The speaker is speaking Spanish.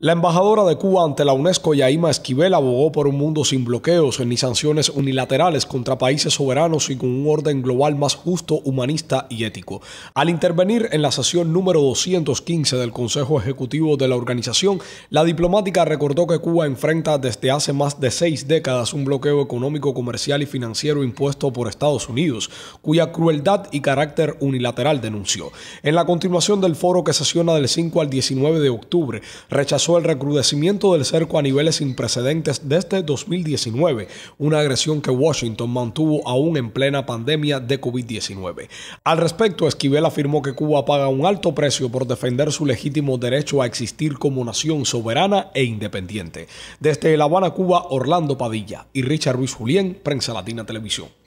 La embajadora de Cuba ante la UNESCO, Yaima Esquivel, abogó por un mundo sin bloqueos ni sanciones unilaterales contra países soberanos y con un orden global más justo, humanista y ético. Al intervenir en la sesión número 215 del Consejo Ejecutivo de la organización, la diplomática recordó que Cuba enfrenta desde hace más de seis décadas un bloqueo económico, comercial y financiero impuesto por Estados Unidos, cuya crueldad y carácter unilateral denunció. En la continuación del foro que sesiona del 5 al 19 de octubre, rechazó el recrudecimiento del cerco a niveles sin precedentes desde 2019, una agresión que Washington mantuvo aún en plena pandemia de COVID-19. Al respecto, Esquivel afirmó que Cuba paga un alto precio por defender su legítimo derecho a existir como nación soberana e independiente. Desde La Habana, Cuba, Orlando Padilla y Richard Ruiz Julián, Prensa Latina Televisión.